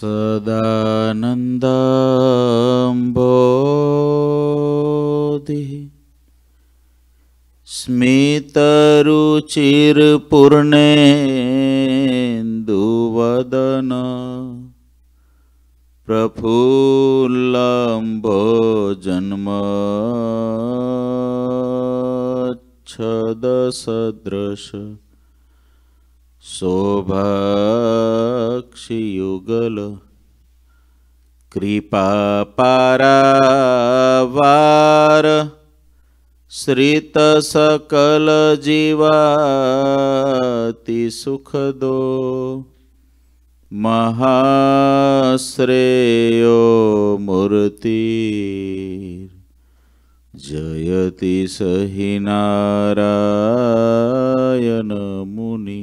सदानन्दम्भोधिः स्मितरुचिरपूर्णेन्दुवदन जन्म छदसदृश शोभक्षयुगल कृपा पारावार श्रितसकल सुखदो महाश्रेयो मूर्ति जयति सहि नारयनमुनि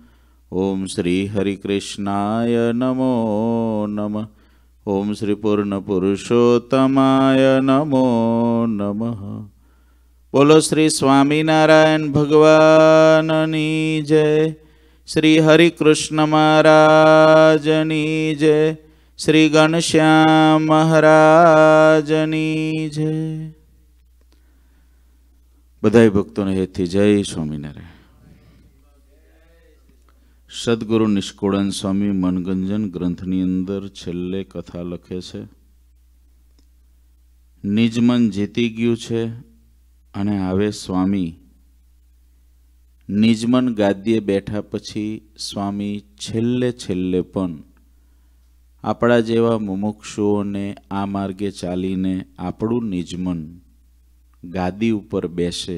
ઓમ શ્રી હરિકૃષ્ણાય નમો નમ ઓમ શ્રી પૂર્ણ પુરુષોત્તમાય નમો નમ બોલો શ્રી સ્વામિનારાયણ ભગવાનની જય શ્રી હરિકૃષ્ણ મહારાજની જય શ્રી ઘનશ્યામ મહારાજની જય બધાય ભક્તોને હેતથી જય સ્વામિનારાયણ સદગુરુ નિષ્કુળાન સ્વામી મનગંજન ગ્રંથની અંદર છેલ્લે કથા લખે છે નિજમન જીતી ગયું છે અને હવે સ્વામી નિજમન ગાદીએ બેઠા પછી સ્વામી છેલ્લે છેલ્લે પણ આપણા જેવા મુમુક્ષુઓને આ માર્ગે ચાલીને આપણું નિજમન ગાદી ઉપર બેસે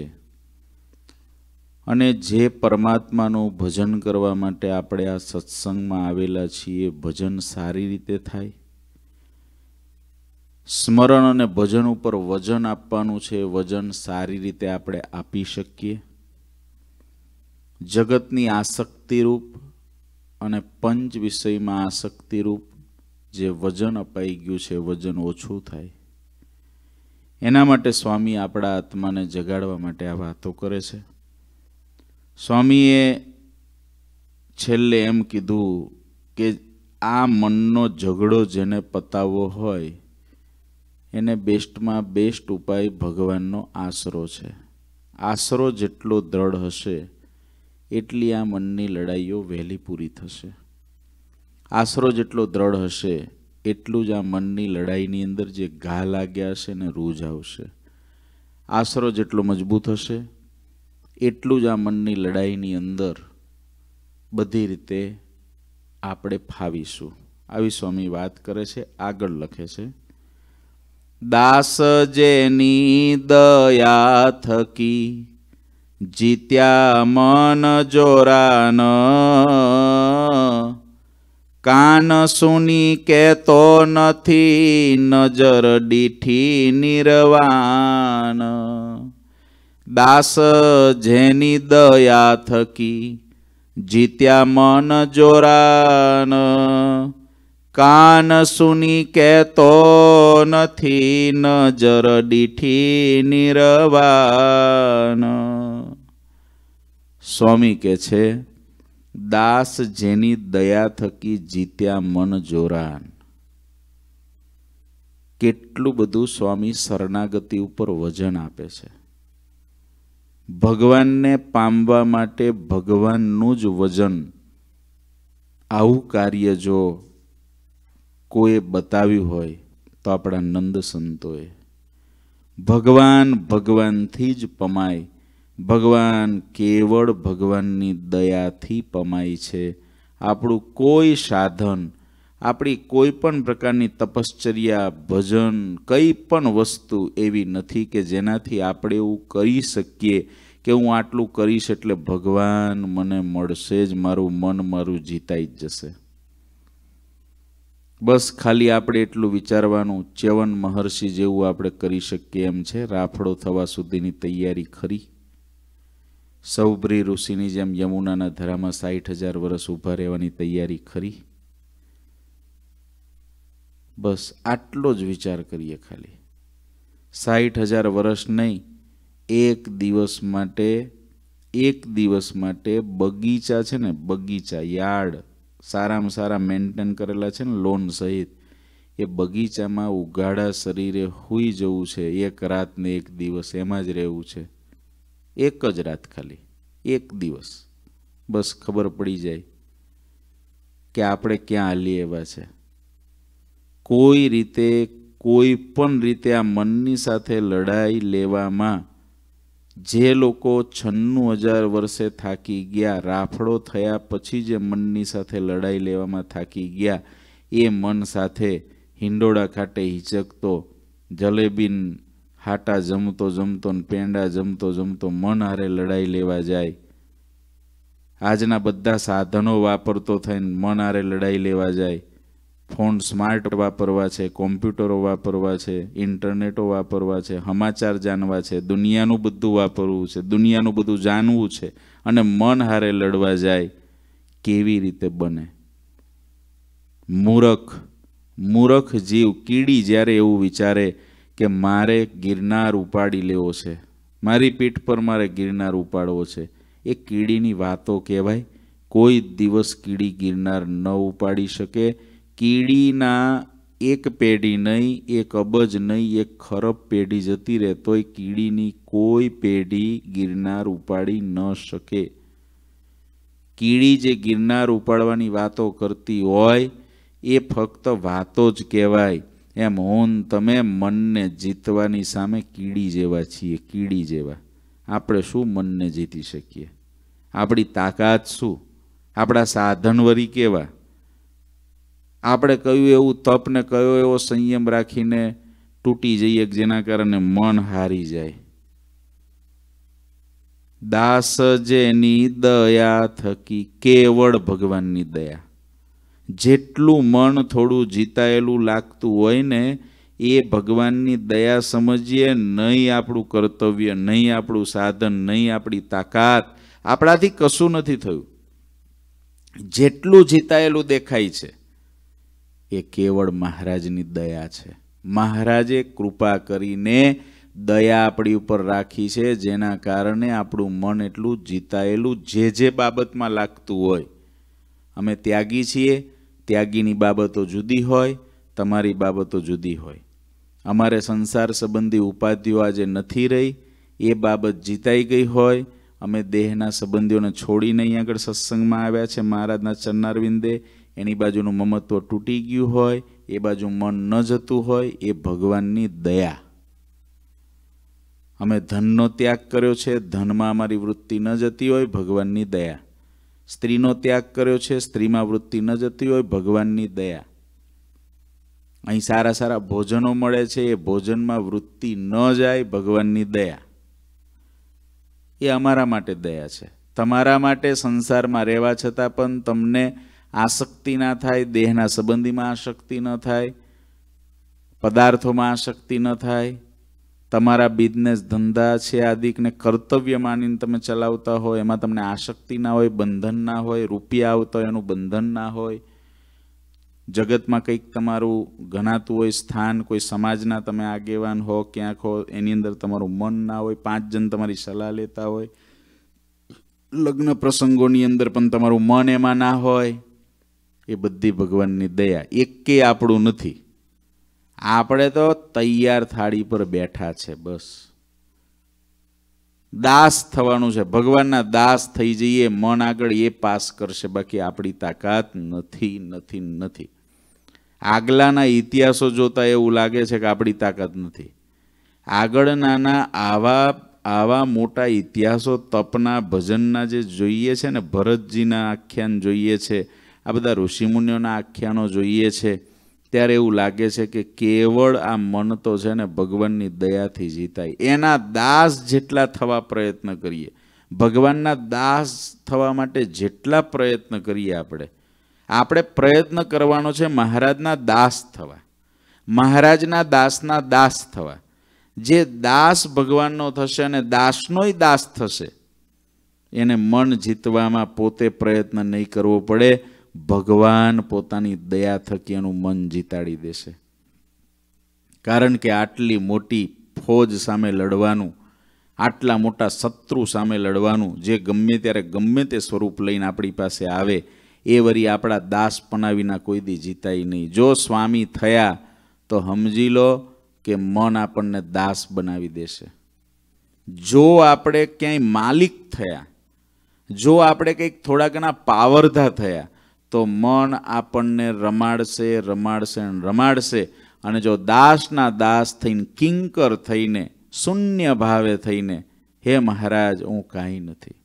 અને જે પરમાત્માનું ભજન કરવા માટે આપણે આ સત્સંગમાં આવેલા છીએ ભજન સારી રીતે થાય સ્મરણ અને ભજન ઉપર વજન આપવાનું છે વજન સારી રીતે આપણે આપી શકીએ જગતની આસક્તિરૂપ અને પંચ વિષયમાં આસક્તિરૂપ જે વજન અપાઈ ગયું છે વજન ઓછું થાય એના માટે સ્વામી આપણા આત્માને જગાડવા માટે આ વાતો કરે છે સ્વામીએ છેલ્લે એમ કીધું કે આ મનનો ઝઘડો જેને પતાવવો હોય એને બેસ્ટમાં બેસ્ટ ઉપાય ભગવાનનો આશરો છે આશરો જેટલો દ્રઢ હશે એટલી આ મનની લડાઈઓ વહેલી પૂરી થશે આશરો જેટલો દ્રઢ હશે એટલું જ આ મનની લડાઈની અંદર જે ઘા લાગ્યા હશે એને રૂજ આવશે આશરો જેટલો મજબૂત હશે એટલું જ આ મનની લડાઈની અંદર બધી રીતે આપણે ફાવીશું આવી સ્વામી વાત કરે છે આગળ લખે છે દાસ જેની દયા થકી જીત્યા મન જોરાન કાન સુની કેતો નથી નજર દીઠી નિર્વાણ દાસ જેની દયા થકી જીત્યા મન જોરાન કાન સુની કહેતો નથી નજર ડીઠી નિરવાન સ્વામી કે છે દાસ જેની દયા થકી જીત્યા મન જોરાન કેટલું બધું સ્વામી શરણાગતિ ઉપર વજન આપે છે ભગવાનને પામવા માટે ભગવાનનું જ વજન આવું કાર્ય જો કોઈ બતાવ્યું હોય તો આપણા નંદ સંતોએ ભગવાન ભગવાનથી જ પમાય ભગવાન કેવળ ભગવાનની દયાથી પમાય છે આપણું કોઈ સાધન આપણી કોઈ પણ પ્રકારની તપશ્ચર્યા ભજન કંઈ પણ વસ્તુ એવી નથી કે જેનાથી આપણે એવું કરી શકીએ કે હું આટલું કરીશ એટલે ભગવાન મને મળશે જ મારું મન મારું જીતાઈ જ જશે બસ ખાલી આપણે એટલું વિચારવાનું ચ્યવન મહર્ષિ જેવું આપણે કરી શકીએ એમ છે રાફડો થવા સુધીની તૈયારી ખરી સૌબ્રી ઋષિની જેમ યમુનાના ધરામાં સાઠ હજાર વર્ષ ઊભા રહેવાની તૈયારી ખરી બસ આટલો જ વિચાર કરીએ ખાલી સાઠ હજાર વર્ષ નહીં એક દિવસ માટે એક દિવસ માટે બગીચા છે ને બગીચા યાર્ડ સારામાં સારા મેન્ટેન કરેલા છે ને લોન સહિત એ બગીચામાં ઉઘાડા શરીરે હોઈ જવું છે એક રાતને એક દિવસ એમાં જ રહેવું છે એક જ રાત ખાલી એક દિવસ બસ ખબર પડી જાય કે આપણે ક્યાં હાલી એવા છે કોઈ રીતે કોઈ પણ રીતે આ મનની સાથે લડાઈ લેવામાં જે લોકો છન્નું હજાર વર્ષે થાકી ગયા રાફડો થયા પછી જે મનની સાથે લડાઈ લેવામાં થાકી ગયા એ મન સાથે હિંડોળા ખાટે હિચકતો જલેબીન હાટા જમતો જમતો ને પેંડા જમતો જમતો મન હારે લડાઈ લેવા જાય આજના બધા સાધનો વાપરતો થઈને મન હારે લડાઈ લેવા જાય ફોન સ્માર્ટ વાપરવા છે કોમ્પ્યુટરો વાપરવા છે ઇન્ટરનેટો વાપરવા છે સમાચાર જાણવા છે દુનિયાનું બધું વાપરવું છે દુનિયાનું બધું જાણવું છે અને મન હારે લડવા જાય કેવી રીતે બને મૂરખ મૂરખ જીવ કીડી જ્યારે એવું વિચારે કે મારે ગિરનાર ઉપાડી લેવો છે મારી પીઠ પર મારે ગિરનાર ઉપાડવો છે એ કીડીની વાતો કહેવાય કોઈ દિવસ કીડી ગિરનાર ન ઉપાડી શકે કીડીના એક પેઢી નહીં એક અબજ નહીં એક ખરબ પેઢી જતી રહે તોય કીડીની કોઈ પેઢી ગિરનાર ઉપાડી ન શકે કીડી જે ગિરનાર ઉપાડવાની વાતો કરતી હોય એ ફક્ત વાતો જ કહેવાય એમ હોન તમે મનને જીતવાની સામે કીડી જેવા છીએ કીડી જેવા આપણે શું મનને જીતી શકીએ આપણી તાકાત શું આપણા સાધન વરી કેવા આપણે કયું એવું તપને કયો એવો સંયમ રાખીને તૂટી જઈએ જેના કારણે મન હારી જાય દાસ જેની દયા થકી કેવળ ભગવાનની દયા જેટલું મન થોડું જીતાયેલું લાગતું હોય ને એ ભગવાનની દયા સમજીએ નહીં આપણું કર્તવ્ય નહીં આપણું સાધન નહીં આપણી તાકાત આપણાથી કશું નથી થયું જેટલું જીતાયેલું દેખાય છે એ કેવળ મહારાજની દયા છે મહારાજે કૃપા કરીને દયા આપણી ઉપર રાખી છે જેના કારણે આપણું મન એટલું જીતાયેલું જે જે બાબતમાં લાગતું હોય અમે ત્યાગી છીએ ત્યાગીની બાબતો જુદી હોય તમારી બાબતો જુદી હોય અમારે સંસાર સંબંધી ઉપાધિઓ આજે નથી રહી એ બાબત જીતાઈ ગઈ હોય અમે દેહના સંબંધીઓને છોડીને અહીં આગળ સત્સંગમાં આવ્યા છે મહારાજના ચરનારવિંદે એની બાજુનું મમત્વ તૂટી ગયું હોય એ બાજુ મન ન જતું હોય એ ભગવાનની દયા અમે ધનનો ત્યાગ કર્યો છે ધનમાં અમારી વૃત્તિ ન જતી હોય ભગવાનની દયા સ્ત્રીનો ત્યાગ કર્યો છે સ્ત્રીમાં વૃત્તિ ન જતી હોય ભગવાનની દયા અહીં સારા સારા ભોજનો મળે છે એ ભોજનમાં વૃત્તિ ન જાય ભગવાનની દયા એ અમારા માટે દયા છે તમારા માટે સંસારમાં રહેવા છતાં પણ તમને આશક્તિ ના થાય દેહના સંબંધીમાં આશક્તિ ન થાય પદાર્થોમાં આશક્તિ ન થાય તમારા બિઝનેસ ધંધા છે આદિકને કર્તવ્ય માનીને તમે ચલાવતા હોય એમાં તમને આશક્તિ ના હોય બંધન ના હોય રૂપિયા આવતો હોય એનું બંધન ના હોય જગતમાં કંઈક તમારું ગણાતું હોય સ્થાન કોઈ સમાજના તમે આગેવાન હો ક્યાંક હો એની અંદર તમારું મન ના હોય પાંચ જણ તમારી સલાહ લેતા હોય લગ્ન પ્રસંગોની અંદર પણ તમારું મન એમાં ના હોય એ બધી ભગવાનની દયા એકે આપણું નથી આપણે તો તૈયાર થાળી પર બેઠા છે બસ દાસ થવાનું છે ભગવાનના દાસ થઈ જઈએ મન આગળ એ પાસ કરશે બાકી આપણી તાકાત નથી નથી નથી આગલાના ઇતિહાસો જોતા એવું લાગે છે કે આપણી તાકાત નથી આગળનાના આવા આવા મોટા ઇતિહાસો તપના ભજનના જે જોઈએ છે ને ભરતજીના આખ્યાન જોઈએ છે આ બધા ઋષિમુનિઓના આખ્યાનો જોઈએ છે ત્યારે એવું લાગે છે કે કેવળ આ મન તો છે ને ભગવાનની દયાથી જીતાય એના દાસ જેટલા થવા પ્રયત્ન કરીએ ભગવાનના દાસ થવા માટે જેટલા પ્રયત્ન કરીએ આપણે આપણે પ્રયત્ન કરવાનો છે મહારાજના દાસ થવા મહારાજના દાસના દાસ થવા જે દાસ ભગવાનનો થશે અને દાસનોય દાસ થશે એને મન જીતવામાં પોતે પ્રયત્ન નહીં કરવો પડે ભગવાન પોતાની દયા થકી એનું મન જીતાડી દેશે કારણ કે આટલી મોટી ફોજ સામે લડવાનું આટલા મોટા શત્રુ સામે લડવાનું જે ગમે ત્યારે ગમે તે સ્વરૂપ લઈને આપણી પાસે આવે એ વરી આપણા દાસપના વિના કોઈ દી જીતાય નહીં જો સ્વામી થયા તો સમજી લો કે મન આપણને દાસ બનાવી દેશે જો આપણે ક્યાંય માલિક થયા જો આપણે કંઈક થોડા ઘણા પાવરધા થયા તો મન આપણને રમાડશે રમાડશે રમાડશે અને જો દાસના દાસ થઈને કિંકર થઈને શૂન્ય ભાવે થઈને હે મહારાજ હું કાંઈ નથી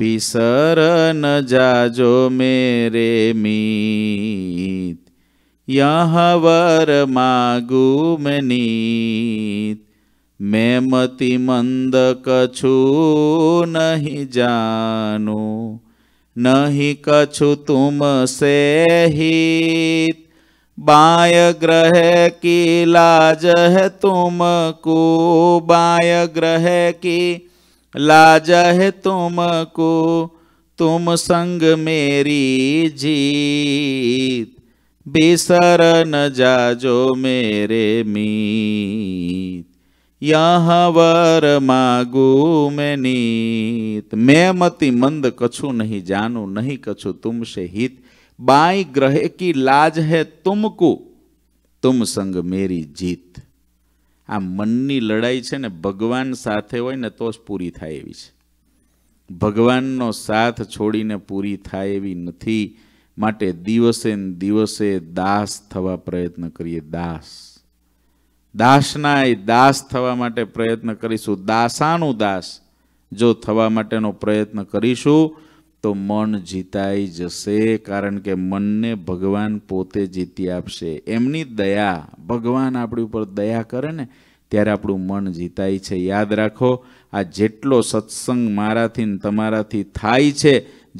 બિસર ન જાજો મેરે મીત યહવર માગુ મનીત મેં મતિ મંદ કછું નહીં જાનું नहीं कछु तुम से हित बाय ग्रह की लाज है तुमको बाय ग्रह की लाज है तुमको तुम संग मेरी जीत बिसर न जाजो मेरे मीत યહાં વર માગું મેં નીત મેં મતી મંદ કછું નહીં જાનું નહીં કછું તુમસે હિત બાઈ ગ્રહે કી લાજ હે તુમકુ તુમ સંગ મેરી જીત આ મનની લડાઈ છે ને ભગવાન સાથે હોય ને તો જ પૂરી થાય એવી છે ભગવાનનો સાથ છોડીને પૂરી થાય એવી નથી માટે દિવસે ને દિવસે દાસ થવા પ્રયત્ન કરીએ દાસ દાસના એ દાસ થવા માટે પ્રયત્ન કરીશું દાસાનું દાસ જો થવા માટેનો પ્રયત્ન કરીશું તો મન જીતાઈ જશે કારણ કે મનને ભગવાન પોતે જીતી આપશે એમની દયા ભગવાન આપણી ઉપર દયા કરે ને ત્યારે આપણું મન જીતાય છે યાદ રાખો આ જેટલો સત્સંગ મારાથી તમારાથી થાય છે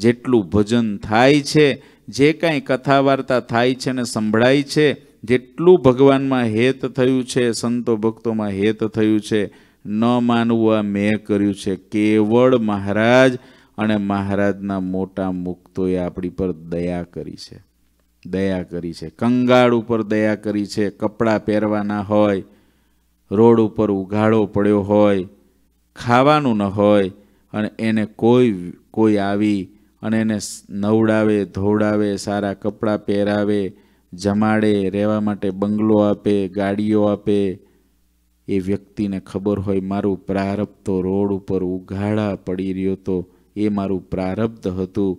જેટલું ભજન થાય છે જે કાંઈ કથા વાર્તા થાય છે ને સંભળાય છે જેટલું ભગવાનમાં હેત થયું છે સંતો ભક્તોમાં હેત થયું છે ન માનવું આ મેં કર્યું છે કેવળ મહારાજ અને મહારાજના મોટા મુક્તોએ આપણી પર દયા કરી છે દયા કરી છે કંગાળ ઉપર દયા કરી છે કપડાં પહેરવાના હોય રોડ ઉપર ઉઘાડો પડ્યો હોય ખાવાનું ન હોય અને એને કોઈ કોઈ આવી અને એને નવડાવે ધોડાવે સારા કપડાં પહેરાવે જમાડે રહેવા માટે બંગલો આપે ગાડીઓ આપે એ વ્યક્તિને ખબર હોય મારું પ્રારબ્ધ તો રોડ ઉપર ઉઘાડા પડી રહ્યો હતો એ મારું પ્રારબ્ધ હતું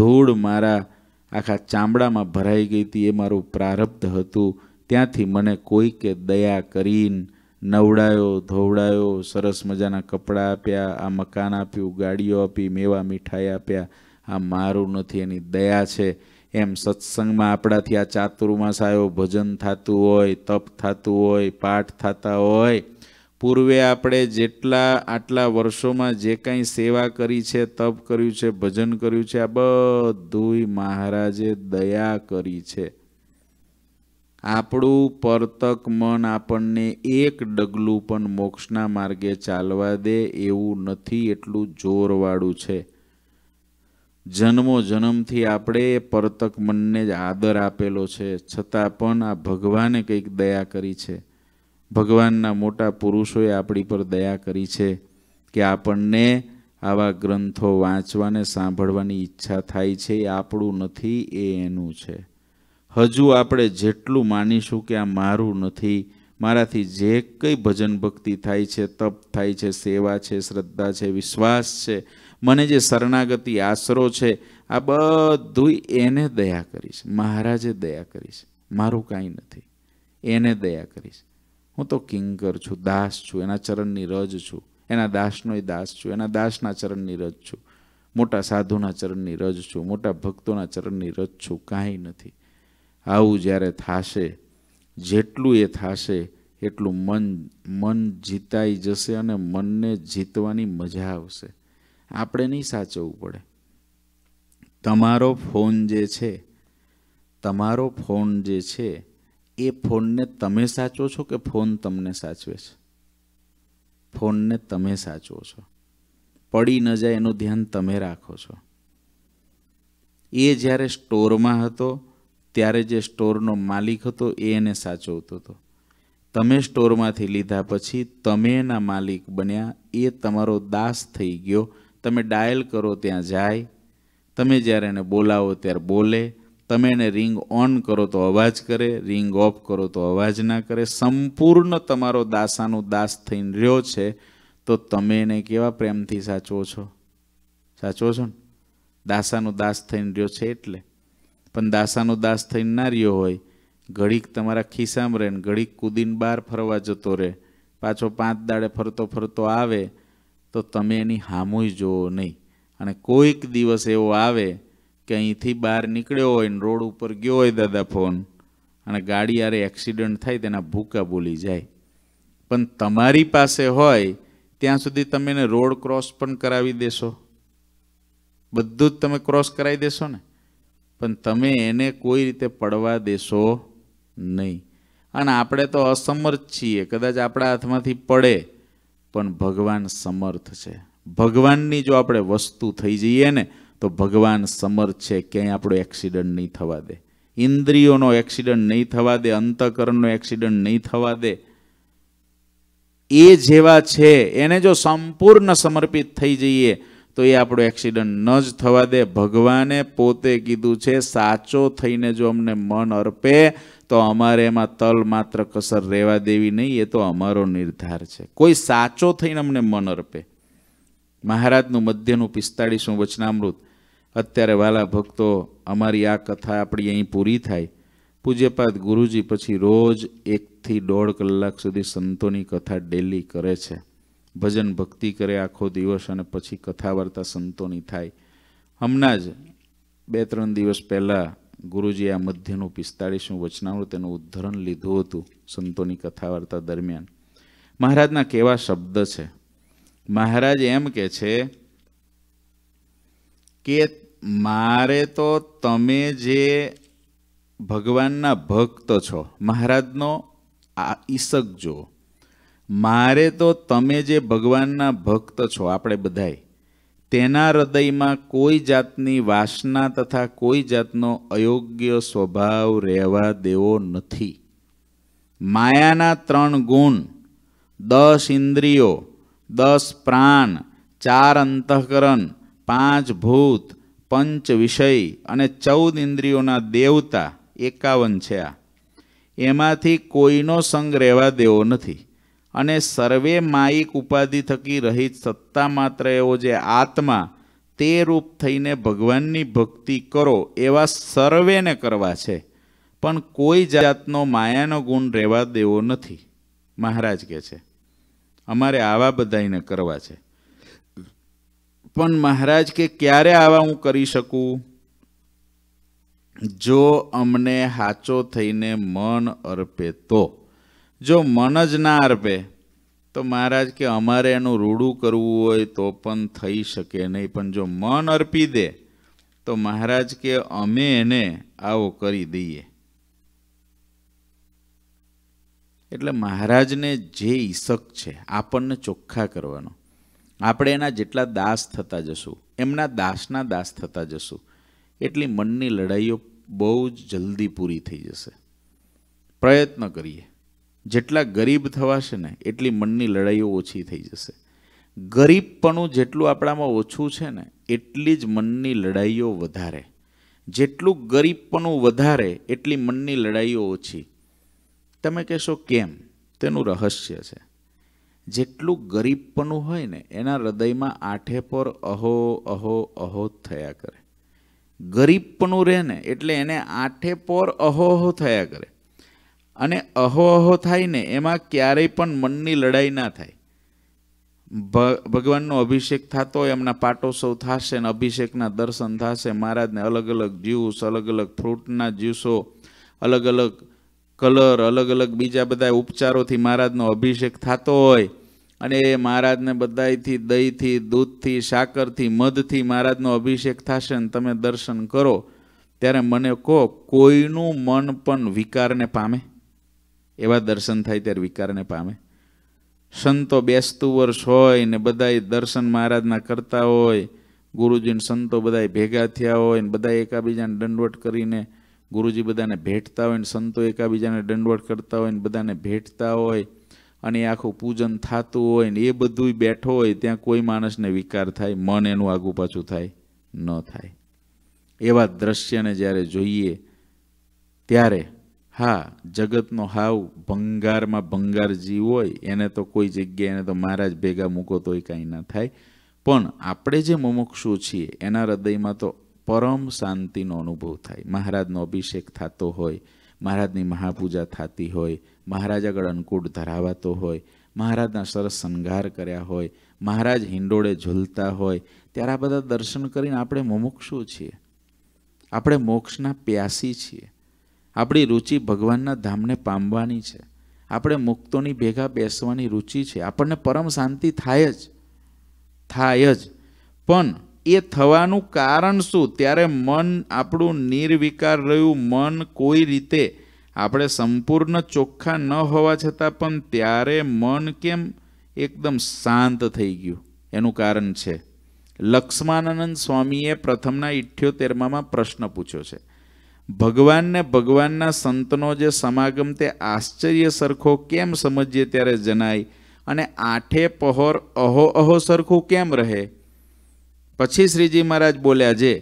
ધૂળ મારા આખા ચામડામાં ભરાઈ ગઈ હતી એ મારું પ્રારબ્ધ હતું ત્યાંથી મને કોઈકે દયા કરીને નવડાયો ધોવડાયો સરસ મજાના કપડાં આપ્યા આ મકાન આપ્યું ગાડીઓ આપી મેવા મીઠાઈ આપ્યા આ મારું નથી એની દયા છે એમ સત્સંગમાં આપણાથી આ ચાતુર્માસ આવ્યો ભજન થતું હોય તપ થતું હોય પાઠ થતા હોય પૂર્વે આપણે જેટલા આટલા વર્ષોમાં જે કાંઈ સેવા કરી છે તપ કર્યું છે ભજન કર્યું છે આ બધુંય મહારાજે દયા કરી છે આપણું પરતક મન આપણને એક ડગલું પણ મોક્ષના માર્ગે ચાલવા દે એવું નથી એટલું જોરવાળું છે જન્મો જન્મથી આપણે પરતક મનને જ આદર આપેલો છે છતાં પણ આ ભગવાને કંઈક દયા કરી છે ભગવાનના મોટા પુરુષોએ આપણી પર દયા કરી છે કે આપણને આવા ગ્રંથો વાંચવાને સાંભળવાની ઈચ્છા થાય છે એ આપણું નથી એ એનું છે હજુ આપણે જેટલું માનીશું કે આ મારું નથી મારાથી જે કંઈ ભજન ભક્તિ થાય છે તપ થાય છે સેવા છે શ્રદ્ધા છે વિશ્વાસ છે મને જે શરણાગતિ આશરો છે આ બધું એને દયા કરીશ મહારાજે દયા કરીશ મારું કાંઈ નથી એને દયા કરીશ હું તો કિંકર છું દાસ છું એના ચરણની રજ છું એના દાસનોય દાસ છું એના દાસના ચરણની રજ છું મોટા સાધુના ચરણની રજ છું મોટા ભક્તોના ચરણની રજ છું કાંઈ નથી આવું જ્યારે થાશે જેટલું એ થાશે એટલું મન મન જીતાઈ જશે અને મનને જીતવાની મજા આવશે આપણે નહીં સાચવવું પડે તમારો ફોન જે છે તમારો ફોન જે છે એ ફોનને તમે સાચો છો કે ફોન તમને સાચવે છે ફોનને તમે સાચવો છો પડી ન જાય એનું ધ્યાન તમે રાખો છો એ જ્યારે સ્ટોરમાં હતો ત્યારે જે સ્ટોરનો માલિક હતો એ એને સાચવતો હતો તમે સ્ટોરમાંથી લીધા પછી તમે એના માલિક બન્યા એ તમારો દાસ થઈ ગયો તમે ડાયલ કરો ત્યાં જાય તમે જ્યારે એને બોલાવો ત્યારે બોલે તમે એને રિંગ ઓન કરો તો અવાજ કરે રિંગ ઓફ કરો તો અવાજ ના કરે સંપૂર્ણ તમારો દાસાનું દાસ થઈને રહ્યો છે તો તમે એને કેવા પ્રેમથી સાચવો છો સાચવો છો ને દાસાનું દાસ થઈને રહ્યો છે એટલે પણ દાસાનો દાસ થઈને ના રહ્યો હોય ઘડીક તમારા ખિસ્સામાં રહે ને ઘડીક કૂદીને બહાર ફરવા જતો રહે પાછો પાંચ દાડે ફરતો ફરતો આવે તો તમે એની હામુય જોવો નહીં અને કોઈક દિવસ એવો આવે કે અહીંથી બહાર નીકળ્યો હોય ને રોડ ઉપર ગયો હોય દાદા ફોન અને ગાડી યારે એક્સિડન્ટ થાય તેના ભૂકા બોલી જાય પણ તમારી પાસે હોય ત્યાં સુધી તમે એને રોડ ક્રોસ પણ કરાવી દેશો બધું જ તમે ક્રોસ કરાવી દેશો ને પણ તમે એને કોઈ રીતે પડવા દેશો નહીં અને આપણે તો અસમર્થ છીએ કદાચ આપણા હાથમાંથી પડે પણ ભગવાન સમર્થ છે ભગવાનની જો આપણે વસ્તુ થઈ જઈએ ને તો ભગવાન સમર્થ છે ક્યાંય આપણો એક્સિડન્ટ નહીં થવા દે ઇન્દ્રિયોનો એક્સિડન્ટ નહીં થવા દે અંતકરણનો એક્સિડન્ટ નહીં થવા દે એ જેવા છે એને જો સંપૂર્ણ સમર્પિત થઈ જઈએ તો એ આપણો એક્સિડન્ટ ન જ થવા દે ભગવાને પોતે કીધું છે સાચો થઈને જો અમને મન અર્પે તો અમારે એમાં તલ માત્ર કસર રહેવા દેવી નહીં એ તો અમારો નિર્ધાર છે કોઈ સાચો થઈને અમને મન અર્પે મહારાજનું મધ્યનું પિસ્તાળીસનું વચનામૃત અત્યારે વાલા ભક્તો અમારી આ કથા આપણી અહીં પૂરી થાય પૂજ્યપાદ ગુરુજી પછી રોજ એકથી દોઢ કલાક સુધી સંતોની કથા ડેલી કરે છે ભજન ભક્તિ કરે આખો દિવસ અને પછી કથા વાર્તા સંતોની થાય હમણાં જ બે ત્રણ દિવસ પહેલાં ગુરુજી આ મધ્યનું પિસ્તાળીસનું વચનામૃત તેનું ઉદ્ધરણ લીધું હતું સંતોની કથાવાર્તા દરમિયાન મહારાજના કેવા શબ્દ છે મહારાજ એમ કે છે કે મારે તો તમે જે ભગવાનના ભક્ત છો મહારાજનો આ ઈસક જો મારે તો તમે જે ભગવાનના ભક્ત છો આપણે બધાય તેના હૃદયમાં કોઈ જાતની વાસના તથા કોઈ જાતનો અયોગ્ય સ્વભાવ રહેવા દેવો નથી માયાના ત્રણ ગુણ દસ ઇન્દ્રિયો દસ પ્રાણ ચાર અંતઃકરણ પાંચ ભૂત પંચ વિષય અને ચૌદ ઇન્દ્રિયોના દેવતા એકાવન છે આ એમાંથી કોઈનો સંગ રહેવા દેવો નથી અને સર્વે માયિક ઉપાધિ થકી રહિત સત્તા માત્ર એવો જે આત્મા તે રૂપ થઈને ભગવાનની ભક્તિ કરો એવા સર્વેને કરવા છે પણ કોઈ જાતનો માયાનો ગુણ રહેવા દેવો નથી મહારાજ કહે છે અમારે આવા બધાને કરવા છે પણ મહારાજ કે ક્યારે આવા હું કરી શકું જો અમને હાચો થઈને મન અર્પે તો જો મન જ ના અર્પે તો મહારાજ કે અમારે એનું રૂડું કરવું હોય તો પણ થઈ શકે નહીં પણ જો મન અર્પી દે તો મહારાજ કે અમે એને આવો કરી દઈએ એટલે મહારાજને જે ઈશક છે આપણને ચોખ્ખા કરવાનો આપણે એના જેટલા દાસ થતા જશું એમના દાસના દાસ થતા જશું એટલી મનની લડાઈઓ બહુ જ જલ્દી પૂરી થઈ જશે પ્રયત્ન કરીએ જેટલા ગરીબ થવાશે ને એટલી મનની લડાઈઓ ઓછી થઈ જશે ગરીબપણું જેટલું આપણામાં ઓછું છે ને એટલી જ મનની લડાઈઓ વધારે જેટલું ગરીબપણું વધારે એટલી મનની લડાઈઓ ઓછી તમે કહેશો કેમ તેનું રહસ્ય છે જેટલું ગરીબપણું હોય ને એના હૃદયમાં આઠે પર અહો અહો અહો થયા કરે ગરીબપણું રહે ને એટલે એને આઠે પર અહોહો થયા કરે અને અહો અહો થાય ને એમાં ક્યારેય પણ મનની લડાઈ ના થાય ભગવાનનો અભિષેક થતો હોય એમના પાટો સૌ થશે ને અભિષેકના દર્શન થશે મહારાજને અલગ અલગ જ્યુસ અલગ અલગ ફ્રૂટના જ્યુસો અલગ અલગ કલર અલગ અલગ બીજા બધા ઉપચારોથી મહારાજનો અભિષેક થતો હોય અને એ મહારાજને બધાથી દહીંથી દૂધથી સાકરથી મધથી મહારાજનો અભિષેક થશે ને તમે દર્શન કરો ત્યારે મને કહો કોઈનું મન પણ વિકારને પામે એવા દર્શન થાય ત્યારે વિકારને પામે સંતો બેસતું વર્ષ હોય ને બધા દર્શન મહારાજના કરતા હોય ગુરુજીને સંતો બધા ભેગા થયા હોય ને બધા એકાબીજાને દંડવટ કરીને ગુરુજી બધાને ભેટતા હોય ને સંતો એકાબીજાને દંડવટ કરતા હોય ને બધાને ભેટતા હોય અને આખું પૂજન થતું હોય ને એ બધું બેઠો હોય ત્યાં કોઈ માણસને વિકાર થાય મન એનું આગું પાછું થાય ન થાય એવા દ્રશ્યને જ્યારે જોઈએ ત્યારે હા જગતનો હાવ ભંગારમાં ભંગાર જીવ હોય એને તો કોઈ જગ્યાએ એને તો મહારાજ ભેગા મૂકો તોય કાંઈ ના થાય પણ આપણે જે મુમુક્ષુ છીએ એના હૃદયમાં તો પરમ શાંતિનો અનુભવ થાય મહારાજનો અભિષેક થતો હોય મહારાજની મહાપૂજા થતી હોય મહારાજ આગળ અન્નકૂટ ધરાવાતો હોય મહારાજના સરસ શણગાર કર્યા હોય મહારાજ હિંડોળે ઝૂલતા હોય ત્યારે આ બધા દર્શન કરીને આપણે મુમુક્ષુ છીએ આપણે મોક્ષના પ્યાસી છીએ આપણી રુચિ ભગવાનના ધામને પામવાની છે આપણે મુક્તોની ભેગા બેસવાની રુચિ છે આપણને પરમ શાંતિ થાય જ થાય જ પણ એ થવાનું કારણ શું ત્યારે મન આપણું નિર્વિકાર રહ્યું મન કોઈ રીતે આપણે સંપૂર્ણ ચોખ્ખા ન હોવા છતાં પણ ત્યારે મન કેમ એકદમ શાંત થઈ ગયું એનું કારણ છે લક્ષ્માનંદ સ્વામીએ પ્રથમના ઇઠ્યોતેરમાં પ્રશ્ન પૂછ્યો છે ભગવાનને ભગવાનના સંતનો જે સમાગમ તે આશ્ચર્ય સરખો કેમ સમજીએ ત્યારે જણાય અને આઠે પહોર અહો અહો સરખું કેમ રહે પછી શ્રીજી મહારાજ બોલ્યા જે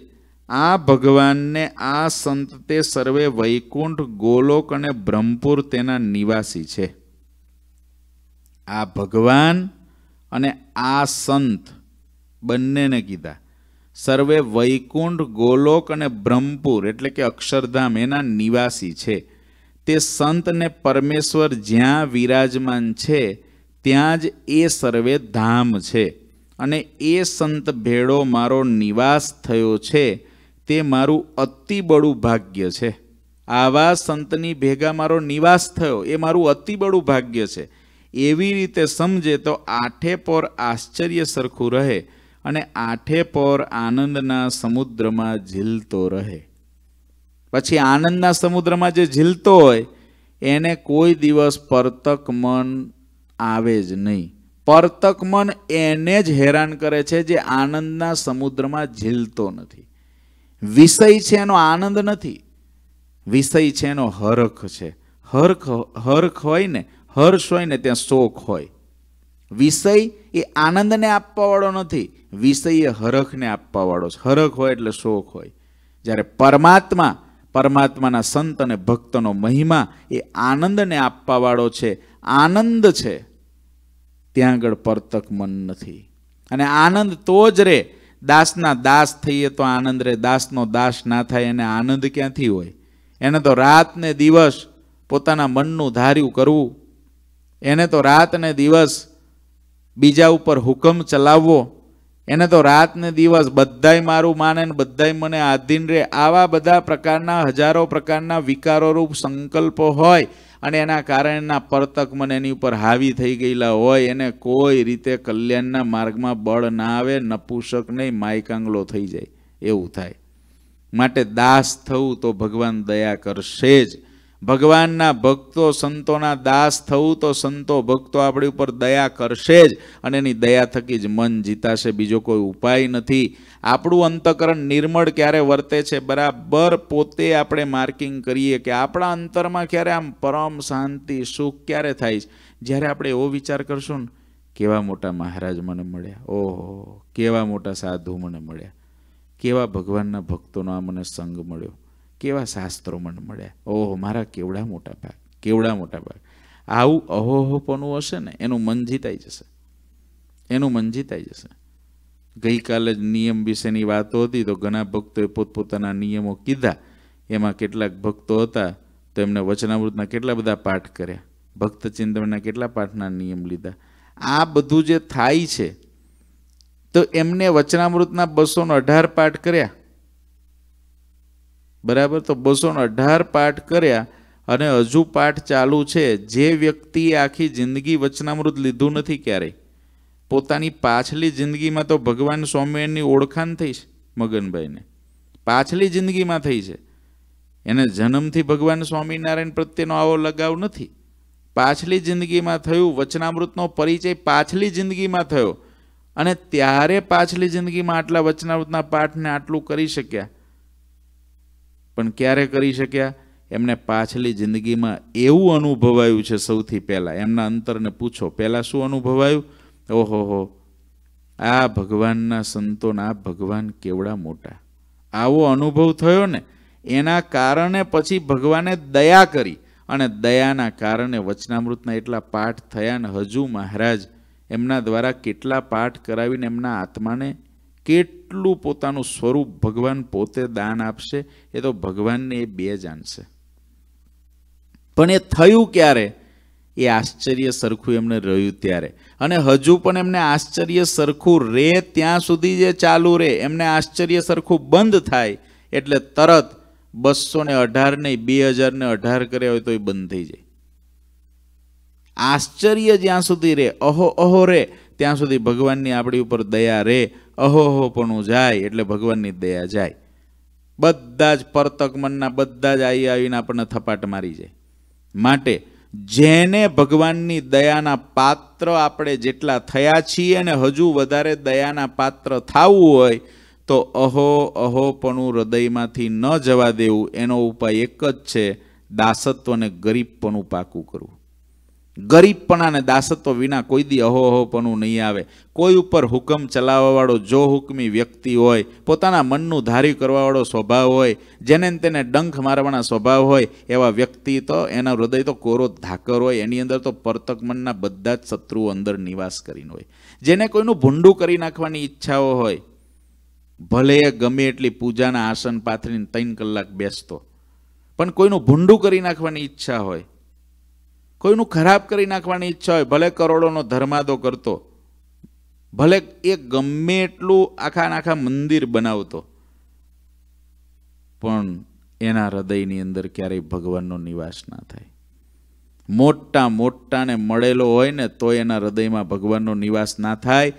આ ભગવાનને આ સંત તે સર્વે વૈકુંઠ ગોલોક અને બ્રહ્મપુર તેના નિવાસી છે આ ભગવાન અને આ સંત બંનેને કીધા સર્વે વૈકુંઠ ગોલોક અને બ્રહ્મપુર એટલે કે અક્ષરધામ એના નિવાસી છે તે સંતને પરમેશ્વર જ્યાં વિરાજમાન છે ત્યાં જ એ સર્વે ધામ છે અને એ સંત ભેળો મારો નિવાસ થયો છે તે મારું અતિ અતિબડું ભાગ્ય છે આવા સંતની ભેગા મારો નિવાસ થયો એ મારું અતિ અતિબડું ભાગ્ય છે એવી રીતે સમજે તો આઠે પર આશ્ચર્ય સરખું રહે અને આઠે પર આનંદના સમુદ્રમાં ઝીલતો રહે પછી આનંદના સમુદ્રમાં જે ઝીલતો હોય એને કોઈ દિવસ પરતક મન આવે જ નહીં પરતક મન એને જ હેરાન કરે છે જે આનંદના સમુદ્રમાં ઝીલતો નથી વિષય છે એનો આનંદ નથી વિષય છે એનો હરખ છે હરખ હરખ હોય ને હર્ષ હોય ને ત્યાં શોખ હોય વિષય એ આનંદને આપવાવાળો નથી વિષય એ હરખને આપવાવાળો છે હરખ હોય એટલે શોખ હોય જ્યારે પરમાત્મા પરમાત્માના સંત અને ભક્તનો મહિમા એ આનંદને આપવાવાળો છે આનંદ છે ત્યાં આગળ પરતક મન નથી અને આનંદ તો જ રે દાસના દાસ થઈએ તો આનંદ રે દાસનો દાસ ના થાય એને આનંદ ક્યાંથી હોય એને તો રાત ને દિવસ પોતાના મનનું ધાર્યું કરવું એને તો રાત ને દિવસ બીજા ઉપર હુકમ ચલાવવો એને તો રાત ને દિવસ બધાય મારું માને ને બધાય મને આધીન રહે આવા બધા પ્રકારના હજારો પ્રકારના વિકારોરૂપ સંકલ્પો હોય અને એના કારણના પરતક મને એની ઉપર હાવી થઈ ગયેલા હોય એને કોઈ રીતે કલ્યાણના માર્ગમાં બળ ના આવે નપુસક નહીં માયકાંગલો થઈ જાય એવું થાય માટે દાસ થવું તો ભગવાન દયા કરશે જ ભગવાનના ભક્તો સંતોના દાસ થવું તો સંતો ભક્તો આપણી ઉપર દયા કરશે જ અને એની દયા થકી જ મન જીતાશે બીજો કોઈ ઉપાય નથી આપણું અંતકરણ નિર્મળ ક્યારે વર્તે છે બરાબર પોતે આપણે માર્કિંગ કરીએ કે આપણા અંતરમાં ક્યારે આમ પરમ શાંતિ સુખ ક્યારે થાય છે જ્યારે આપણે એવો વિચાર કરશું ને કેવા મોટા મહારાજ મને મળ્યા ઓહો કેવા મોટા સાધુ મને મળ્યા કેવા ભગવાનના ભક્તોનો આ મને સંગ મળ્યો કેવા શાસ્ત્રો મને મળ્યા ઓહો મારા કેવડા મોટા ભાગ કેવડા મોટા ભાગ આવું અહોહોપનું હશે ને એનું મન જીતાઈ જશે એનું મન જીતાઈ જશે ગઈકાલે જ નિયમ વિશેની વાતો હતી તો ઘણા ભક્તોએ પોતપોતાના નિયમો કીધા એમાં કેટલાક ભક્તો હતા તો એમને વચનામૃતના કેટલા બધા પાઠ કર્યા ભક્ત ચિંતનના કેટલા પાઠના નિયમ લીધા આ બધું જે થાય છે તો એમને વચનામૃતના બસોનો અઢાર પાઠ કર્યા બરાબર તો બસો અઢાર પાઠ કર્યા અને હજુ પાઠ ચાલુ છે જે વ્યક્તિએ આખી જિંદગી વચનામૃત લીધું નથી ક્યારેય પોતાની પાછલી જિંદગીમાં તો ભગવાન સ્વામિનારાયણની ઓળખાણ થઈ છે મગનભાઈને પાછલી જિંદગીમાં થઈ છે એને જન્મથી ભગવાન સ્વામિનારાયણ પ્રત્યેનો આવો લગાવ નથી પાછલી જિંદગીમાં થયું વચનામૃતનો પરિચય પાછલી જિંદગીમાં થયો અને ત્યારે પાછલી જિંદગીમાં આટલા વચનામૃતના પાઠને આટલું કરી શક્યા પણ ક્યારે કરી શક્યા એમને પાછલી જિંદગીમાં એવું અનુભવાયું છે સૌથી પહેલાં એમના અંતરને પૂછો પહેલાં શું અનુભવાયું ઓહો હો આ ભગવાનના સંતોના ભગવાન કેવડા મોટા આવો અનુભવ થયો ને એના કારણે પછી ભગવાને દયા કરી અને દયાના કારણે વચનામૃતના એટલા પાઠ થયા ને હજુ મહારાજ એમના દ્વારા કેટલા પાઠ કરાવીને એમના આત્માને કેટલું પોતાનું સ્વરૂપ ભગવાન પોતે દાન આપશે એ તો ભગવાનને એ બે જાણશે પણ એ થયું ક્યારે એ આશ્ચર્ય સરખું એમને રહ્યું ત્યારે અને હજુ પણ એમને આશ્ચર્ય સરખું રહે ત્યાં સુધી જે ચાલુ રહે એમને આશ્ચર્ય સરખું બંધ થાય એટલે તરત બસો ને અઢાર નહીં બે હજાર ને અઢાર કર્યા હોય તો એ બંધ થઈ જાય આશ્ચર્ય જ્યાં સુધી રહે અહો અહો રે ત્યાં સુધી ભગવાનની આપણી ઉપર દયા રહે અહોહોપણું જાય એટલે ભગવાનની દયા જાય બધા જ પરતક મનના બધા જ આવી આવીને આપણને થપાટ મારી જાય માટે જેને ભગવાનની દયાના પાત્ર આપણે જેટલા થયા છીએ અને હજુ વધારે દયાના પાત્ર થવું હોય તો અહો અહોપણું હૃદયમાંથી ન જવા દેવું એનો ઉપાય એક જ છે દાસત્વ અને ગરીબપણું પાકું કરવું ગરીબપણાને દાસત્વ વિના કોઈ દી અહોહોપણું નહીં આવે કોઈ ઉપર હુકમ ચલાવવાવાળો જો હુકમી વ્યક્તિ હોય પોતાના મનનું ધાર્યું કરવાવાળો સ્વભાવ હોય જેને તેને ડંખ મારવાના સ્વભાવ હોય એવા વ્યક્તિ તો એના હૃદય તો કોરો ધાકર હોય એની અંદર તો પરતક મનના બધા જ શત્રુઓ અંદર નિવાસ કરીને હોય જેને કોઈનું ભૂંડું કરી નાખવાની ઈચ્છાઓ હોય ભલે ગમે એટલી પૂજાના આસન પાથરીને ત્રણ કલાક બેસતો પણ કોઈનું ભૂંડું કરી નાખવાની ઈચ્છા હોય કોઈનું ખરાબ કરી નાખવાની ઈચ્છા હોય ભલે કરોડોનો ધર્માદો કરતો ભલે એ ગમે એટલું આખા આખા મંદિર બનાવતો પણ એના હૃદયની અંદર ક્યારેય ભગવાનનો નિવાસ ના થાય મોટા મોટાને મળેલો હોય ને તો એના હૃદયમાં ભગવાનનો નિવાસ ના થાય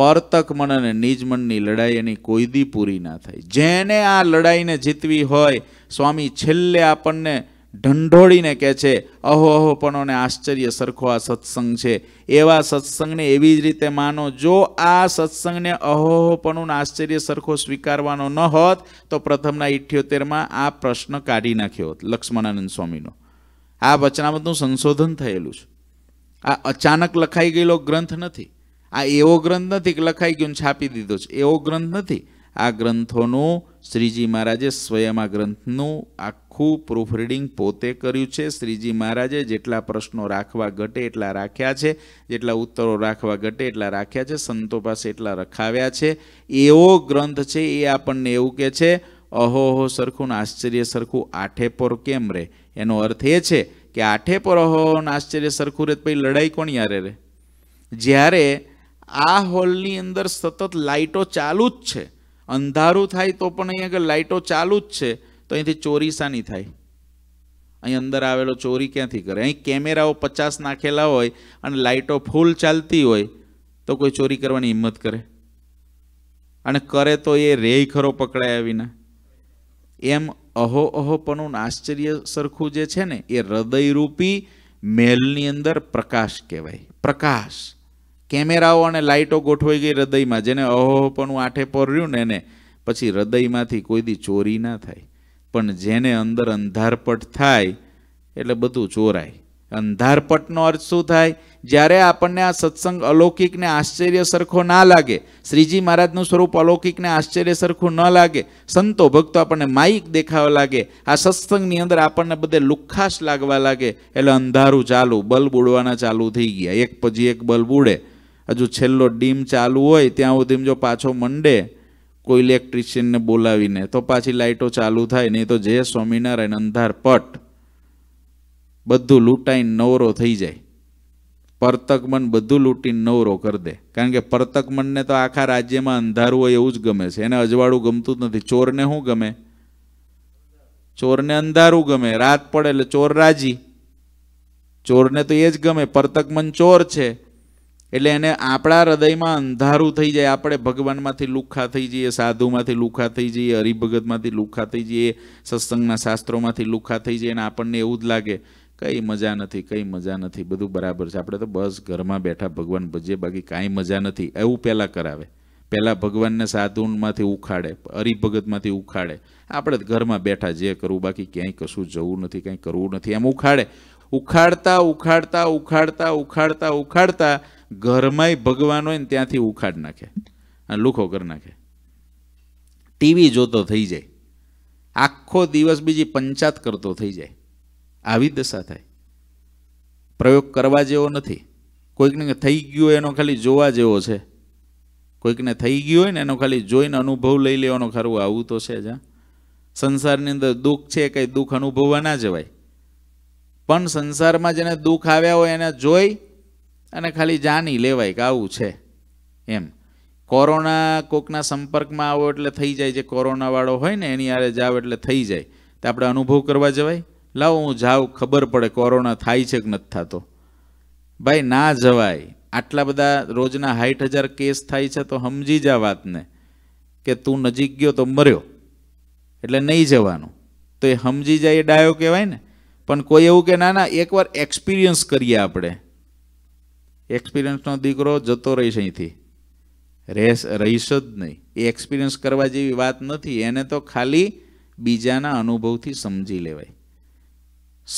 પરતક મન અને નિજ મનની લડાઈ એની કોઈ દી પૂરી ના થાય જેને આ લડાઈને જીતવી હોય સ્વામી છેલ્લે આપણને ઢંઢોળીને કહે છે અહો અહોપણોને આશ્ચર્ય સરખો આ સત્સંગ છે એવા સત્સંગને એવી જ રીતે માનો જો આ સત્સંગને અહોપણું આશ્ચર્ય સરખો સ્વીકારવાનો ન હોત તો પ્રથમના ઇઠ્યોતેરમાં આ પ્રશ્ન કાઢી નાખ્યો હોત લક્ષ્મણાનંદ સ્વામીનો આ વચનામતનું સંશોધન થયેલું છે આ અચાનક લખાઈ ગયેલો ગ્રંથ નથી આ એવો ગ્રંથ નથી કે લખાઈ ગયો છાપી દીધો છે એવો ગ્રંથ નથી આ ગ્રંથોનું શ્રીજી મહારાજે સ્વયં આ ગ્રંથનું આ આખું પ્રૂફ રીડિંગ પોતે કર્યું છે શ્રીજી મહારાજે જેટલા પ્રશ્નો રાખવા ઘટે એટલા રાખ્યા છે જેટલા ઉત્તરો રાખવા ઘટે એટલા રાખ્યા છે સંતો પાસે એટલા રખાવ્યા છે એવો ગ્રંથ છે એ આપણને એવું કહે છે અહોહો સરખું ને આશ્ચર્ય સરખું આઠે પર કેમ રે એનો અર્થ એ છે કે આઠે પર અહો આશ્ચર્ય સરખું રે પછી લડાઈ કોણ યારે રે જ્યારે આ હોલની અંદર સતત લાઇટો ચાલુ જ છે અંધારું થાય તો પણ અહીં આગળ લાઇટો ચાલુ જ છે તો અહીંથી ચોરી શાની થાય અહીં અંદર આવેલો ચોરી ક્યાંથી કરે અહીં કેમેરાઓ પચાસ નાખેલા હોય અને લાઇટો ફૂલ ચાલતી હોય તો કોઈ ચોરી કરવાની હિંમત કરે અને કરે તો એ રેય ખરો પકડાયા વિના એમ અહો અહોપણું આશ્ચર્ય સરખું જે છે ને એ હૃદયરૂપી મહેલની અંદર પ્રકાશ કહેવાય પ્રકાશ કેમેરાઓ અને લાઇટો ગોઠવાઈ ગઈ હૃદયમાં જેને અહોહપનું આઠે પર રહ્યું ને એને પછી હૃદયમાંથી કોઈ દી ચોરી ના થાય પણ જેને અંદર અંધારપટ થાય એટલે બધું ચોરાય અંધારપટનો અર્થ શું થાય જ્યારે આપણને આ સત્સંગ અલૌકિકને આશ્ચર્ય સરખો ના લાગે શ્રીજી મહારાજનું સ્વરૂપ અલૌકિકને આશ્ચર્ય સરખું ન લાગે સંતો ભક્તો આપણને માયિક દેખાવા લાગે આ સત્સંગની અંદર આપણને બધે લુખાશ લાગવા લાગે એટલે અંધારું ચાલુ બલ્બ ઉડવાના ચાલુ થઈ ગયા એક પછી એક બલ્બ ઉડે હજુ છેલ્લો ડીમ ચાલુ હોય ત્યાં સુધી જો પાછો મંડે કોઈ ઇલેક્ટ્રિશિયનને બોલાવીને તો પાછી લાઇટો ચાલુ થાય નહીં તો જે સ્વામિનારાયણ અંધાર પટ બધું લૂંટાઈને નવરો થઈ જાય પરતકમન બધું લૂંટીને નવરો કરી દે કારણ કે પરતકમનને તો આખા રાજ્યમાં અંધારું હોય એવું જ ગમે છે એને અજવાળું ગમતું જ નથી ચોરને શું ગમે ચોરને અંધારું ગમે રાત પડે એટલે ચોર રાજી ચોરને તો એ જ ગમે પરતકમન ચોર છે એટલે એને આપણા હૃદયમાં અંધારું થઈ જાય આપણે ભગવાનમાંથી લુખ્ખા થઈ જઈએ સાધુમાંથી લુખ્ખા થઈ જઈએ હરિભગતમાંથી લુખ્ખા થઈ જઈએ સત્સંગના શાસ્ત્રોમાંથી લુખ્ખા થઈ જઈએ અને આપણને એવું જ લાગે કંઈ મજા નથી કંઈ મજા નથી બધું બરાબર છે આપણે તો બસ ઘરમાં બેઠા ભગવાન ભજીએ બાકી કાંઈ મજા નથી એવું પહેલાં કરાવે પહેલાં ભગવાનને સાધુમાંથી ઉખાડે હરિભગતમાંથી ઉખાડે આપણે ઘરમાં બેઠા જે કરવું બાકી ક્યાંય કશું જવું નથી કંઈ કરવું નથી એમ ઉખાડે ઉખાડતા ઉખાડતા ઉખાડતા ઉખાડતા ઉખાડતા ઘરમાંય ભગવાન હોય ને ત્યાંથી ઉખાડ નાખે અને લુખો કરી નાખે ટીવી જોતો થઈ જાય આખો દિવસ બીજી પંચાત કરતો થઈ જાય આવી દશા થાય પ્રયોગ કરવા જેવો નથી કોઈકને થઈ ગયું એનો ખાલી જોવા જેવો છે કોઈકને થઈ ગયું હોય ને એનો ખાલી જોઈને અનુભવ લઈ લેવાનો ખરું આવું તો છે જ સંસારની અંદર દુઃખ છે કંઈ દુઃખ અનુભવવા ના જવાય પણ સંસારમાં જેને દુઃખ આવ્યા હોય એને જોઈ અને ખાલી જાણી લેવાય કે આવું છે એમ કોરોના કોકના સંપર્કમાં આવો એટલે થઈ જાય જે કોરોનાવાળો હોય ને એની આરે જાવ એટલે થઈ જાય તો આપણે અનુભવ કરવા જવાય લાવો હું જાઉં ખબર પડે કોરોના થાય છે કે નથી થતો ભાઈ ના જવાય આટલા બધા રોજના સાઠ હજાર કેસ થાય છે તો સમજી જા વાતને કે તું નજીક ગયો તો મર્યો એટલે નહીં જવાનું તો એ સમજી જાય એ ડાયો કહેવાય ને પણ કોઈ એવું કે ના ના એકવાર એક્સપિરિયન્સ કરીએ આપણે એક્સપિરિયન્સનો દીકરો જતો રહીશ અહીંથી રહેશ રહીશ જ નહીં એ એક્સપિરિયન્સ કરવા જેવી વાત નથી એને તો ખાલી બીજાના અનુભવથી સમજી લેવાય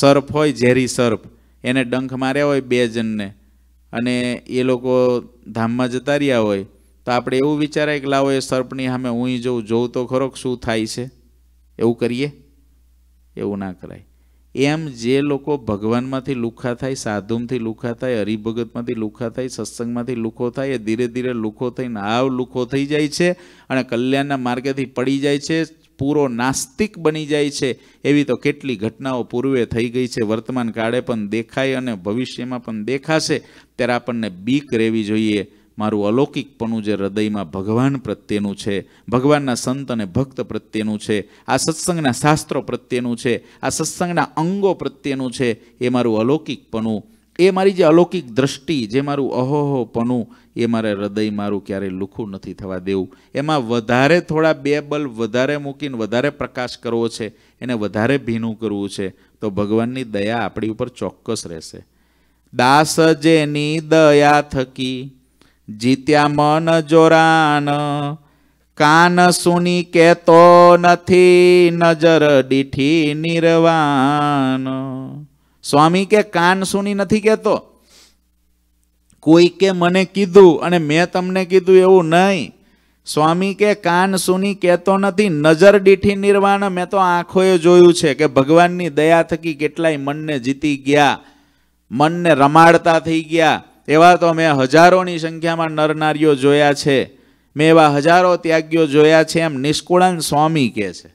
સર્ફ હોય ઝેરી સર્ફ એને ડંખ માર્યા હોય બે જણને અને એ લોકો ધામમાં જતા રહ્યા હોય તો આપણે એવું વિચારાય કે લાવો એ સર્પની સામે હું જોઉં જોઉં તો ખરો શું થાય છે એવું કરીએ એવું ના કરાય એમ જે લોકો ભગવાનમાંથી લુખા થાય સાધુમથી લુખા થાય હરિભગતમાંથી લુખા થાય સત્સંગમાંથી લુખો થાય એ ધીરે ધીરે લુખો થઈને આવ લુખો થઈ જાય છે અને કલ્યાણના માર્ગેથી પડી જાય છે પૂરો નાસ્તિક બની જાય છે એવી તો કેટલી ઘટનાઓ પૂર્વે થઈ ગઈ છે વર્તમાન કાળે પણ દેખાય અને ભવિષ્યમાં પણ દેખાશે ત્યારે આપણને બીક રહેવી જોઈએ મારું અલૌકિકપણું જે હૃદયમાં ભગવાન પ્રત્યેનું છે ભગવાનના સંત અને ભક્ત પ્રત્યેનું છે આ સત્સંગના શાસ્ત્રો પ્રત્યેનું છે આ સત્સંગના અંગો પ્રત્યેનું છે એ મારું અલૌકિકપણું એ મારી જે અલૌકિક દ્રષ્ટિ જે મારું અહોહોપણું એ મારે હૃદય મારું ક્યારેય લુખું નથી થવા દેવું એમાં વધારે થોડા બે બલ વધારે મૂકીને વધારે પ્રકાશ કરવો છે એને વધારે ભીનું કરવું છે તો ભગવાનની દયા આપણી ઉપર ચોક્કસ રહેશે દાસ જેની દયા થકી જીત્યા મન જોરાન કાન સુની કહેતો નથી નજર દીઠી નિર્વાણ સ્વામી કે કાન સુની નથી કહેતો કે મને કીધું અને મેં તમને કીધું એવું નહીં સ્વામી કે કાન સુની કહેતો નથી નજર દીઠી નિર્વાણ મેં તો આંખોએ જોયું છે કે ભગવાનની દયા થકી કેટલાય મનને જીતી ગયા મનને રમાડતા થઈ ગયા એવા તો મેં હજારોની સંખ્યામાં નરનારીઓ જોયા છે મેં એવા હજારો ત્યાગીઓ જોયા છે એમ નિષ્કુળાન સ્વામી કહે છે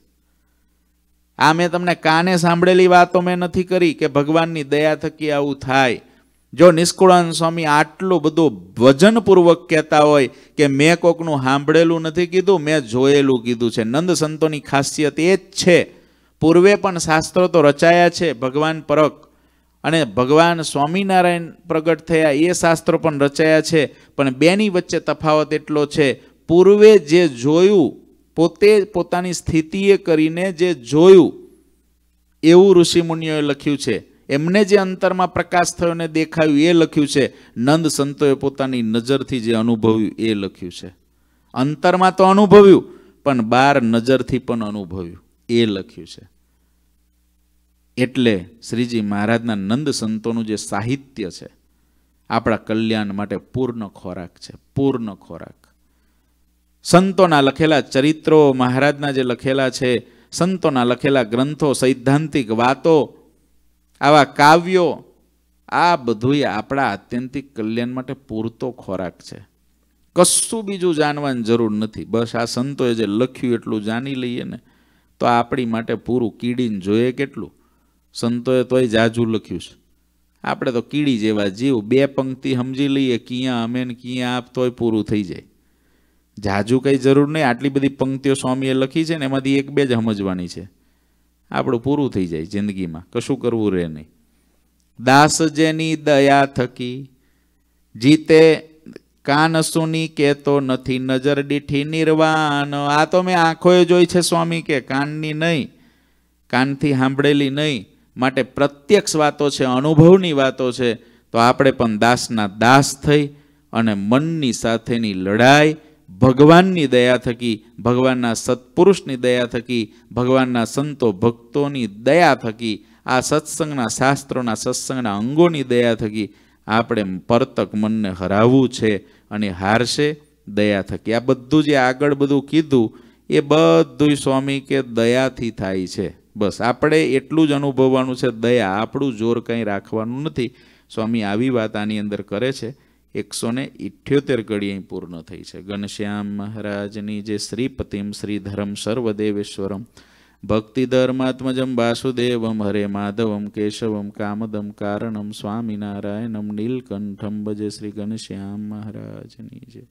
આ મેં તમને કાને સાંભળેલી વાતો મેં નથી કરી કે ભગવાનની દયા થકી આવું થાય જો નિષ્કુળાન સ્વામી આટલું બધું વજનપૂર્વક કહેતા હોય કે મેં કોકનું સાંભળેલું નથી કીધું મેં જોયેલું કીધું છે નંદ સંતોની ખાસિયત એ જ છે પૂર્વે પણ શાસ્ત્રો તો રચાયા છે ભગવાન પરક અને ભગવાન સ્વામિનારાયણ પ્રગટ થયા એ શાસ્ત્રો પણ રચાયા છે પણ બેની વચ્ચે તફાવત એટલો છે પૂર્વે જે જોયું પોતે પોતાની સ્થિતિએ કરીને જે જોયું એવું ઋષિમુનિઓએ લખ્યું છે એમને જે અંતરમાં પ્રકાશ થયો ને દેખાયું એ લખ્યું છે નંદ સંતોએ પોતાની નજરથી જે અનુભવ્યું એ લખ્યું છે અંતરમાં તો અનુભવ્યું પણ બાર નજરથી પણ અનુભવ્યું એ લખ્યું છે એટલે શ્રીજી મહારાજના નંદ સંતોનું જે સાહિત્ય છે આપણા કલ્યાણ માટે પૂર્ણ ખોરાક છે પૂર્ણ ખોરાક સંતોના લખેલા ચરિત્રો મહારાજના જે લખેલા છે સંતોના લખેલા ગ્રંથો સૈદ્ધાંતિક વાતો આવા કાવ્યો આ બધું આપણા આત્યંતિક કલ્યાણ માટે પૂરતો ખોરાક છે કશું બીજું જાણવાની જરૂર નથી બસ આ સંતોએ જે લખ્યું એટલું જાણી લઈએ ને તો આપણી માટે પૂરું કીડીને જોઈએ કેટલું સંતોએ તોય જાજુ લખ્યું છે આપણે તો કીડી જેવા જીવ બે પંક્તિ સમજી લઈએ ક્યાં અમે ને ક્યાં આપ તોય પૂરું થઈ જાય જાજુ કંઈ જરૂર નહીં આટલી બધી પંક્તિઓ સ્વામીએ લખી છે ને એમાંથી એક બે જ સમજવાની છે આપણું પૂરું થઈ જાય જિંદગીમાં કશું કરવું રહે નહીં દાસ જેની દયા થકી જીતે કાન સુની કહેતો નથી નજર દીઠી નિર્વાણ આ તો મેં આંખોએ જોઈ છે સ્વામી કે કાનની નહીં કાનથી સાંભળેલી નહીં માટે પ્રત્યક્ષ વાતો છે અનુભવની વાતો છે તો આપણે પણ દાસના દાસ થઈ અને મનની સાથેની લડાઈ ભગવાનની દયા થકી ભગવાનના સત્પુરુષની દયા થકી ભગવાનના સંતો ભક્તોની દયા થકી આ સત્સંગના શાસ્ત્રોના સત્સંગના અંગોની દયા થકી આપણે પરતક મનને હરાવવું છે અને હારશે દયા થકી આ બધું જે આગળ બધું કીધું એ બધું સ્વામી કે દયાથી થાય છે બસ આપણે એટલું જ અનુભવવાનું છે દયા આપણું જોર કંઈ રાખવાનું નથી સ્વામી આવી વાત આની અંદર કરે છે એકસો ને ઇઠ્યોતેર કડી અહીં પૂર્ણ થઈ છે ઘનશ્યામ મહારાજની જે શ્રીપતિમ શ્રીધરમ સર્વદેવેશ્વરમ ભક્તિ ધર્માત્મજમ વાસુદેવમ હરે માધવમ કેશવમ કામદમ કારણમ સ્વામિનારાયણમ નીલકંઠમ ભજે શ્રી ઘનશ્યામ મહારાજની જય